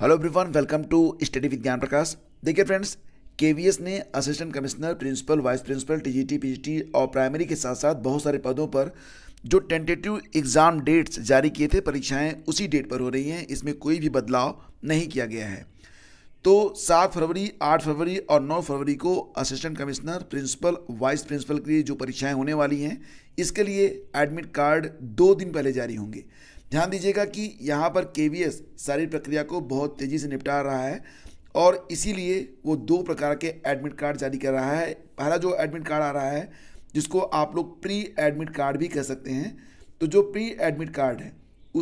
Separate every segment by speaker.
Speaker 1: hello everyone welcome to study Vigyan Prakash देखिए friends KVS ने assistant commissioner principal vice principal TGT PGT और primary के साथ साथ बहुत सारे पदों पर जो टेंटेटिव एग्ज़ाम डेट्स जारी किए थे परीक्षाएं उसी डेट पर हो रही हैं इसमें कोई भी बदलाव नहीं किया गया है तो सात फरवरी आठ फरवरी और नौ फरवरी को assistant commissioner principal vice principal के लिए जो परीक्षाएं होने वाली हैं इसके लिए एडमिट कार्ड दो दिन पहले जारी होंगे ध्यान दीजिएगा कि यहाँ पर के सारी प्रक्रिया को बहुत तेज़ी से निपटा रहा है और इसीलिए वो दो प्रकार के एडमिट कार्ड जारी कर रहा है पहला जो एडमिट कार्ड आ रहा है जिसको आप लोग प्री एडमिट कार्ड भी कह सकते हैं तो जो प्री एडमिट कार्ड है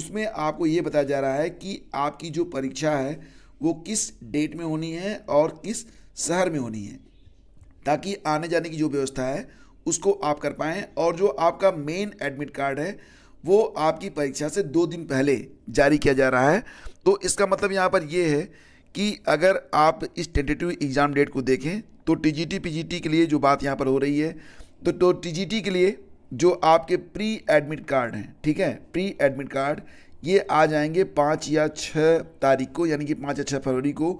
Speaker 1: उसमें आपको ये बताया जा रहा है कि आपकी जो परीक्षा है वो किस डेट में होनी है और किस शहर में होनी है ताकि आने जाने की जो व्यवस्था है उसको आप कर पाएँ और जो आपका मेन एडमिट कार्ड है वो आपकी परीक्षा से दो दिन पहले जारी किया जा रहा है तो इसका मतलब यहाँ पर यह है कि अगर आप इस टेंटेटिव एग्ज़ाम डेट को देखें तो टी जी के लिए जो बात यहाँ पर हो रही है तो तो टी के लिए जो आपके प्री एडमिट कार्ड हैं ठीक है प्री एडमिट कार्ड ये आ जाएंगे पाँच या छः तारीख को यानी कि पाँच या छः फरवरी को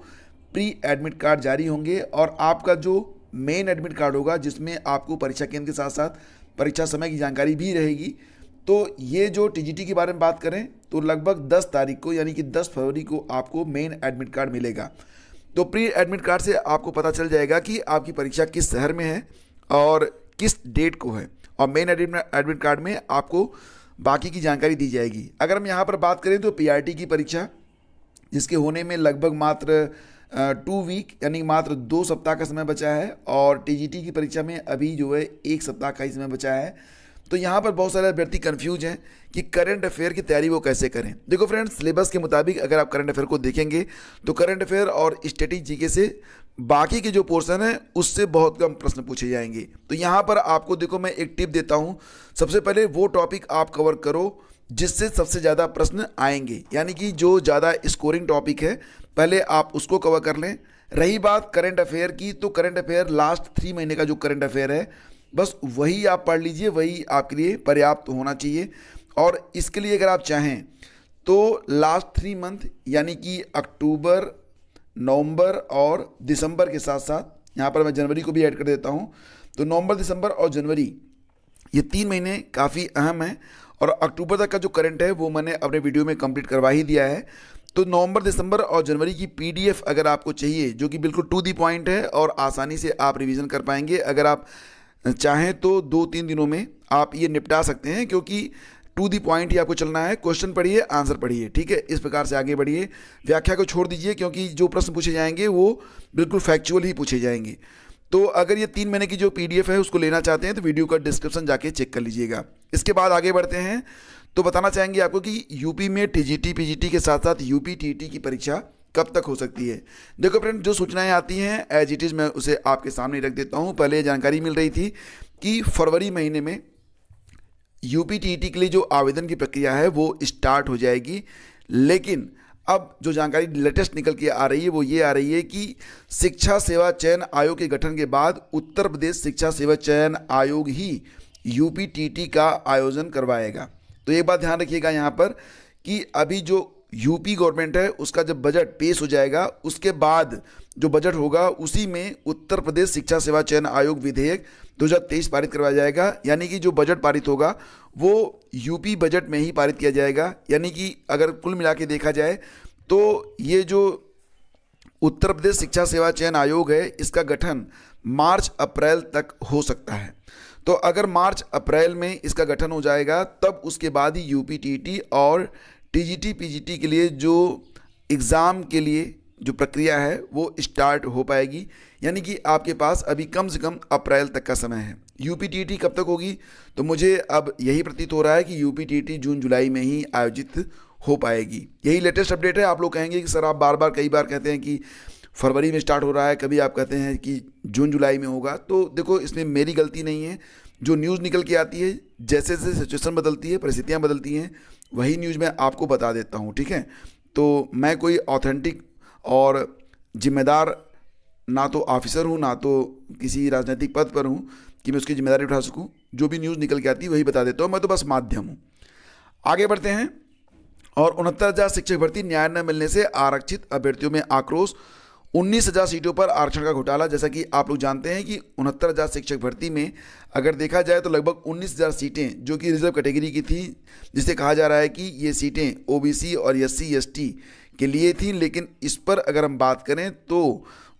Speaker 1: प्री एडमिट कार्ड जारी होंगे और आपका जो मेन एडमिट कार्ड होगा जिसमें आपको परीक्षा केंद्र के साथ साथ परीक्षा समय की जानकारी भी रहेगी तो ये जो टीजीटी के बारे में बात करें तो लगभग 10 तारीख को यानी कि 10 फरवरी को आपको मेन एडमिट कार्ड मिलेगा तो प्री एडमिट कार्ड से आपको पता चल जाएगा कि आपकी परीक्षा किस शहर में है और किस डेट को है और मेन एडमिट कार्ड में आपको बाकी की जानकारी दी जाएगी अगर हम यहाँ पर बात करें तो टी की परीक्षा जिसके होने में लगभग मात्र टू वीक यानी मात्र दो सप्ताह का समय बचा है और टी की परीक्षा में अभी जो है एक सप्ताह का ही समय बचा है तो यहाँ पर बहुत सारे अभ्यर्थी कन्फ्यूज हैं कि करंट अफेयर की तैयारी वो कैसे करें देखो फ्रेंड्स सिलेबस के मुताबिक अगर आप करंट अफेयर को देखेंगे तो करंट अफेयर और स्टेटिक जीके से बाकी के जो पोर्सन है उससे बहुत कम प्रश्न पूछे जाएंगे तो यहाँ पर आपको देखो मैं एक टिप देता हूँ सबसे पहले वो टॉपिक आप कवर करो जिससे सबसे ज़्यादा प्रश्न आएंगे यानी कि जो ज़्यादा स्कोरिंग टॉपिक है पहले आप उसको कवर कर लें रही बात करंट अफेयर की तो करंट अफेयर लास्ट थ्री महीने का जो करंट अफेयर है बस वही आप पढ़ लीजिए वही आपके लिए पर्याप्त होना चाहिए और इसके लिए अगर आप चाहें तो लास्ट थ्री मंथ यानी कि अक्टूबर नवंबर और दिसंबर के साथ साथ यहाँ पर मैं जनवरी को भी ऐड कर देता हूँ तो नवंबर दिसंबर और जनवरी ये तीन महीने काफ़ी अहम हैं और अक्टूबर तक का जो करंट है वो मैंने अपने वीडियो में कंप्लीट करवा ही दिया है तो नवंबर दिसंबर और जनवरी की पीडीएफ अगर आपको चाहिए जो कि बिल्कुल टू दी पॉइंट है और आसानी से आप रिवीजन कर पाएंगे अगर आप चाहें तो दो तीन दिनों में आप ये निपटा सकते हैं क्योंकि टू दी पॉइंट ही आपको चलना है क्वेश्चन पढ़िए आंसर पढ़िए ठीक है इस प्रकार से आगे बढ़िए व्याख्या को छोड़ दीजिए क्योंकि जो प्रश्न पूछे जाएंगे वो बिल्कुल फैक्चुअल ही पूछे जाएंगे तो अगर ये तीन महीने की जो पीडीएफ है उसको लेना चाहते हैं तो वीडियो का डिस्क्रिप्शन जाके चेक कर लीजिएगा इसके बाद आगे बढ़ते हैं तो बताना चाहेंगे आपको कि यूपी में टी जी के साथ साथ यूपी टी की परीक्षा कब तक हो सकती है देखो फ्रेंड जो सूचनाएं आती हैं एज इट इज़ मैं उसे आपके सामने रख देता हूं पहले जानकारी मिल रही थी कि फरवरी महीने में यूपी टी e के लिए जो आवेदन की प्रक्रिया है वो स्टार्ट हो जाएगी लेकिन अब जो जानकारी लेटेस्ट निकल के आ रही है वो ये आ रही है कि शिक्षा सेवा चयन आयोग के गठन के बाद उत्तर प्रदेश शिक्षा सेवा चयन आयोग ही यूपी e का आयोजन करवाएगा तो एक बात ध्यान रखिएगा यहाँ पर कि अभी जो यूपी गवर्नमेंट है उसका जब बजट पेश हो जाएगा उसके बाद जो बजट होगा उसी में उत्तर प्रदेश शिक्षा सेवा चयन आयोग विधेयक 2023 पारित करवाया जाएगा यानी कि जो बजट पारित होगा वो यूपी बजट में ही पारित किया जाएगा यानी कि अगर कुल मिला के देखा जाए तो ये जो उत्तर प्रदेश शिक्षा सेवा चयन आयोग है इसका गठन मार्च अप्रैल तक हो सकता है तो अगर मार्च अप्रैल में इसका गठन हो जाएगा तब उसके बाद ही यूपी टीटी और टीजीटी पीजीटी के लिए जो एग्ज़ाम के लिए जो प्रक्रिया है वो स्टार्ट हो पाएगी यानी कि आपके पास अभी कम से कम अप्रैल तक का समय है यू कब तक होगी तो मुझे अब यही प्रतीत हो रहा है कि यू जून जुलाई में ही आयोजित हो पाएगी यही लेटेस्ट अपडेट है आप लोग कहेंगे कि सर आप बार बार कई बार कहते हैं कि फरवरी में स्टार्ट हो रहा है कभी आप कहते हैं कि जून जुलाई में होगा तो देखो इसमें मेरी गलती नहीं है जो न्यूज़ निकल के आती है जैसे जैसे सिचुएशन बदलती है परिस्थितियाँ बदलती हैं वही न्यूज़ मैं आपको बता देता हूँ ठीक है तो मैं कोई ऑथेंटिक और जिम्मेदार ना तो ऑफिसर हूँ ना तो किसी राजनीतिक पद पर हूँ कि मैं उसकी जिम्मेदारी उठा सकूँ जो भी न्यूज़ निकल के आती है वही बता देता हूँ मैं तो बस माध्यम हूँ आगे बढ़ते हैं और उनहत्तर हज़ार शिक्षक भर्ती न्याय न मिलने से आरक्षित अभ्यर्थियों में आक्रोश उन्नीस हज़ार सीटों पर आरक्षण का घोटाला जैसा कि आप लोग जानते हैं कि उनहत्तर हज़ार शिक्षक भर्ती में अगर देखा जाए तो लगभग उन्नीस हज़ार सीटें जो कि रिजर्व कैटेगरी की थी जिसे कहा जा रहा है कि ये सीटें ओबीसी और एस सी के लिए थी लेकिन इस पर अगर हम बात करें तो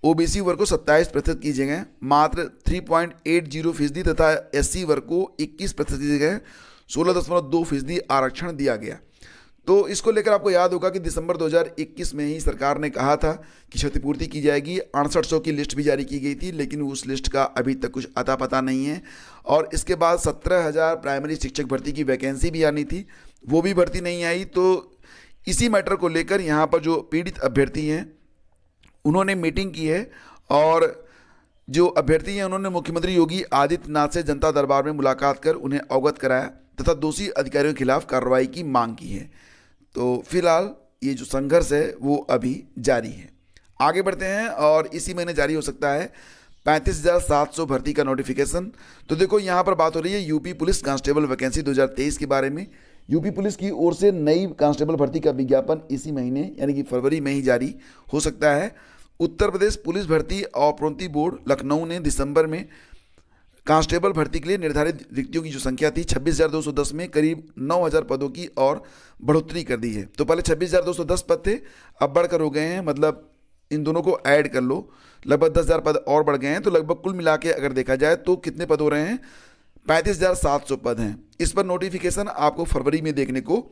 Speaker 1: ओबीसी वर्ग को सत्ताईस प्रतिशत की जगह मात्र थ्री पॉइंट एट जीरो फीसदी तथा एस वर्ग को इक्कीस प्रतिशत की जगह सोलह दशमलव दो फीसदी आरक्षण दिया गया तो इसको लेकर आपको याद होगा कि दिसंबर 2021 में ही सरकार ने कहा था कि क्षतिपूर्ति की जाएगी अड़सठ सौ की लिस्ट भी जारी की गई थी लेकिन उस लिस्ट का अभी तक कुछ अता पता नहीं है और इसके बाद सत्रह हज़ार प्राइमरी शिक्षक भर्ती की वैकेंसी भी आनी थी वो भी भर्ती नहीं आई तो इसी मैटर को लेकर यहाँ पर जो पीड़ित अभ्यर्थी हैं उन्होंने मीटिंग की है और जो अभ्यर्थी हैं उन्होंने मुख्यमंत्री योगी आदित्यनाथ से जनता दरबार में मुलाकात कर उन्हें अवगत कराया तथा दोषी अधिकारियों के खिलाफ कार्रवाई की मांग की है तो फिलहाल ये जो संघर्ष है वो अभी जारी है आगे बढ़ते हैं और इसी महीने जारी हो सकता है पैंतीस हज़ार सात सौ भर्ती का नोटिफिकेशन तो देखो यहाँ पर बात हो रही है यूपी पुलिस कांस्टेबल वैकेंसी 2023 के बारे में यूपी पुलिस की ओर से नई कांस्टेबल भर्ती का विज्ञापन इसी महीने यानी कि फरवरी में ही जारी हो सकता है उत्तर प्रदेश पुलिस भर्ती और प्रोन्नति बोर्ड लखनऊ ने दिसंबर में कांस्टेबल भर्ती के लिए निर्धारित रिक्तियों की जो संख्या थी 26,210 में करीब 9,000 पदों की और बढ़ोतरी कर दी है तो पहले 26,210 पद थे अब बढ़कर हो गए हैं मतलब इन दोनों को ऐड कर लो लगभग 10,000 पद और बढ़ गए हैं तो लगभग कुल मिला के अगर देखा जाए तो कितने पद हो रहे हैं पैंतीस हज़ार सात सौ पद हैं इस पर नोटिफिकेशन आपको फरवरी में देखने को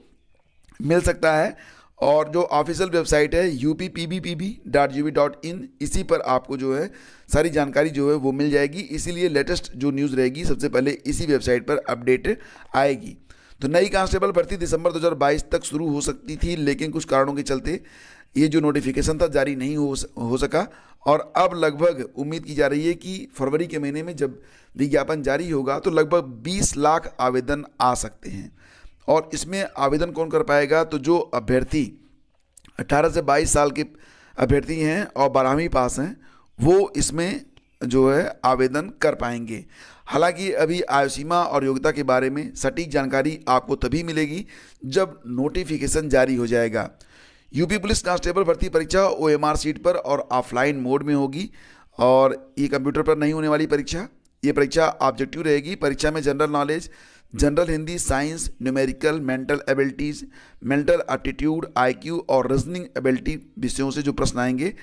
Speaker 1: मिल सकता है और जो ऑफिशियल वेबसाइट है U P P B P B dot G dot in इसी पर आपको जो है सारी जानकारी जो है वो मिल जाएगी इसीलिए लेटेस्ट जो न्यूज़ रहेगी सबसे पहले इसी वेबसाइट पर अपडेट आएगी तो नई कांस्टेबल भर्ती दिसंबर 2022 तक शुरू हो सकती थी लेकिन कुछ कारणों के चलते ये जो नोटिफिकेशन था जारी नहीं हो हो सका और अब लगभग उम्मीद की जा रही है कि फरवरी के महीने में जब विज्ञापन जारी होगा तो लगभग 20 लाख आवेदन आ सकते हैं और इसमें आवेदन कौन कर पाएगा तो जो अभ्यर्थी 18 से 22 साल के अभ्यर्थी हैं और बारहवीं पास हैं वो इसमें जो है आवेदन कर पाएंगे हालांकि अभी आयु सीमा और योग्यता के बारे में सटीक जानकारी आपको तभी मिलेगी जब नोटिफिकेशन जारी हो जाएगा यूपी पुलिस कांस्टेबल भर्ती परीक्षा ओ सीट पर और ऑफलाइन मोड में होगी और ये कंप्यूटर पर नहीं होने वाली परीक्षा ये परीक्षा ऑब्जेक्टिव रहेगी परीक्षा में general knowledge general Hindi science numerical mental abilities mental aptitude IQ और रीजनिंग एबिलिटी विषयों से जो प्रश्न आएंगे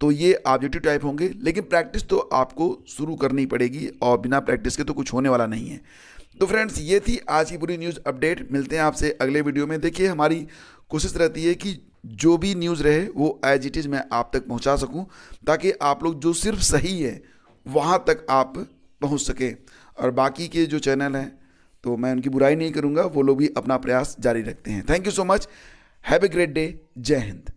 Speaker 1: तो ये ऑब्जेक्टिव टाइप होंगे लेकिन प्रैक्टिस तो आपको शुरू करनी पड़ेगी और बिना प्रैक्टिस के तो कुछ होने वाला नहीं है तो फ्रेंड्स ये थी आज की पूरी न्यूज़ अपडेट मिलते हैं आपसे अगले वीडियो में देखिए हमारी कोशिश रहती है कि जो भी न्यूज़ रहे वो एज इट इज़ मैं आप तक पहुंचा सकूं ताकि आप लोग जो सिर्फ सही है वहां तक आप पहुंच सकें और बाकी के जो चैनल हैं तो मैं उनकी बुराई नहीं करूँगा वो लोग भी अपना प्रयास जारी रखते हैं thank you so much have a great day जय हिंद